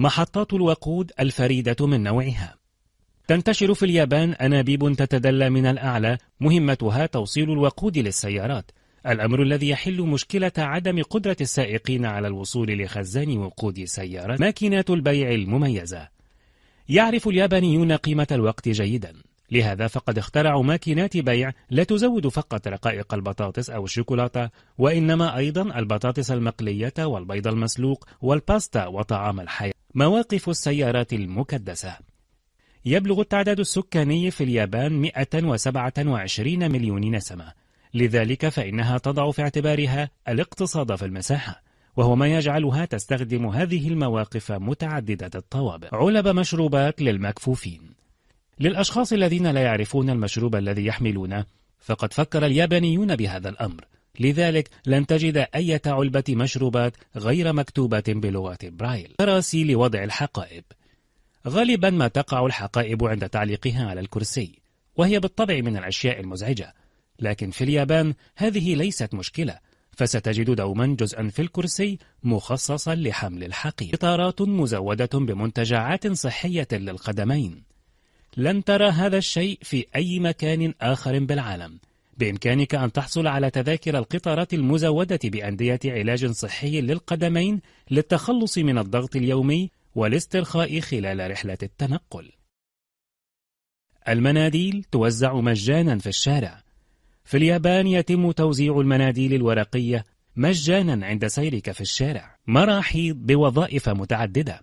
محطات الوقود الفريدة من نوعها تنتشر في اليابان أنابيب تتدلى من الأعلى مهمتها توصيل الوقود للسيارات الأمر الذي يحل مشكلة عدم قدرة السائقين على الوصول لخزان وقود سيارات ماكينات البيع المميزة يعرف اليابانيون قيمة الوقت جيداً لهذا فقد اخترعوا ماكينات بيع لا تزود فقط رقائق البطاطس أو الشوكولاتة وإنما أيضا البطاطس المقلية والبيض المسلوق والباستا وطعام الحياة مواقف السيارات المكدسة يبلغ التعداد السكاني في اليابان 127 مليون نسمة لذلك فإنها تضع في اعتبارها الاقتصاد في المساحة وهو ما يجعلها تستخدم هذه المواقف متعددة الطوابق علب مشروبات للمكفوفين للأشخاص الذين لا يعرفون المشروب الذي يحملونه فقد فكر اليابانيون بهذا الأمر لذلك لن تجد أي علبة مشروبات غير مكتوبة بلغة برايل كراسي لوضع الحقائب غالبا ما تقع الحقائب عند تعليقها على الكرسي وهي بالطبع من الأشياء المزعجة لكن في اليابان هذه ليست مشكلة فستجد دوما جزءا في الكرسي مخصصا لحمل الحقيب قطارات مزودة بمنتجعات صحية للقدمين لن ترى هذا الشيء في أي مكان آخر بالعالم بإمكانك أن تحصل على تذاكر القطارات المزودة بأندية علاج صحي للقدمين للتخلص من الضغط اليومي والاسترخاء خلال رحلة التنقل المناديل توزع مجانا في الشارع في اليابان يتم توزيع المناديل الورقية مجانا عند سيرك في الشارع مراحيض بوظائف متعددة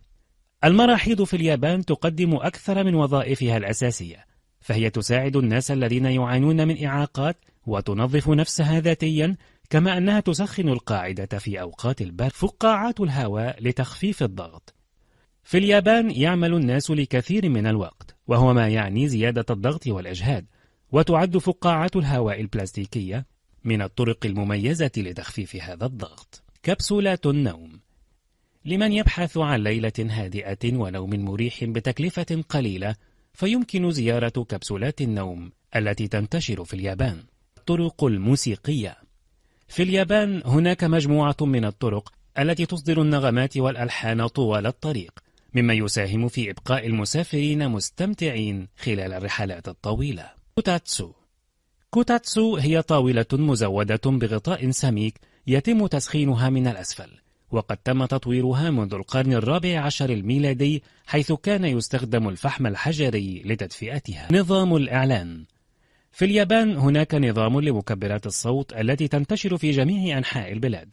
المراحيض في اليابان تقدم أكثر من وظائفها الأساسية فهي تساعد الناس الذين يعانون من إعاقات وتنظف نفسها ذاتيا كما أنها تسخن القاعدة في أوقات البرد فقاعات الهواء لتخفيف الضغط في اليابان يعمل الناس لكثير من الوقت وهو ما يعني زيادة الضغط والإجهاد وتعد فقاعات الهواء البلاستيكية من الطرق المميزة لتخفيف هذا الضغط كبسولات النوم لمن يبحث عن ليلة هادئة ونوم مريح بتكلفة قليلة فيمكن زيارة كبسولات النوم التي تنتشر في اليابان الطرق الموسيقية في اليابان هناك مجموعة من الطرق التي تصدر النغمات والألحان طوال الطريق مما يساهم في إبقاء المسافرين مستمتعين خلال الرحلات الطويلة كوتاتسو كوتاتسو هي طاولة مزودة بغطاء سميك يتم تسخينها من الأسفل وقد تم تطويرها منذ القرن الرابع عشر الميلادي حيث كان يستخدم الفحم الحجري لتدفئتها نظام الإعلان في اليابان هناك نظام لمكبرات الصوت التي تنتشر في جميع أنحاء البلاد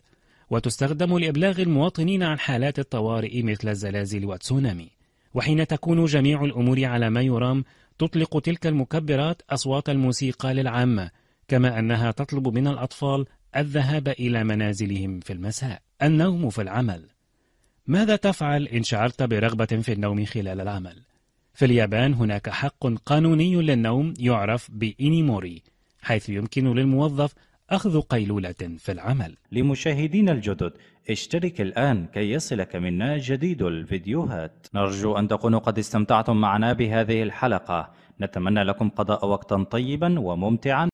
وتستخدم لإبلاغ المواطنين عن حالات الطوارئ مثل الزلازل والتسونامي وحين تكون جميع الأمور على ما يرام تطلق تلك المكبرات أصوات الموسيقى للعامة كما أنها تطلب من الأطفال الذهاب إلى منازلهم في المساء النوم في العمل ماذا تفعل إن شعرت برغبة في النوم خلال العمل؟ في اليابان هناك حق قانوني للنوم يعرف بإنيموري حيث يمكن للموظف أخذ قيلولة في العمل لمشاهدين الجدد اشترك الآن كي يصلك منا جديد الفيديوهات نرجو أن تكونوا قد استمتعتم معنا بهذه الحلقة نتمنى لكم قضاء وقتا طيبا وممتعا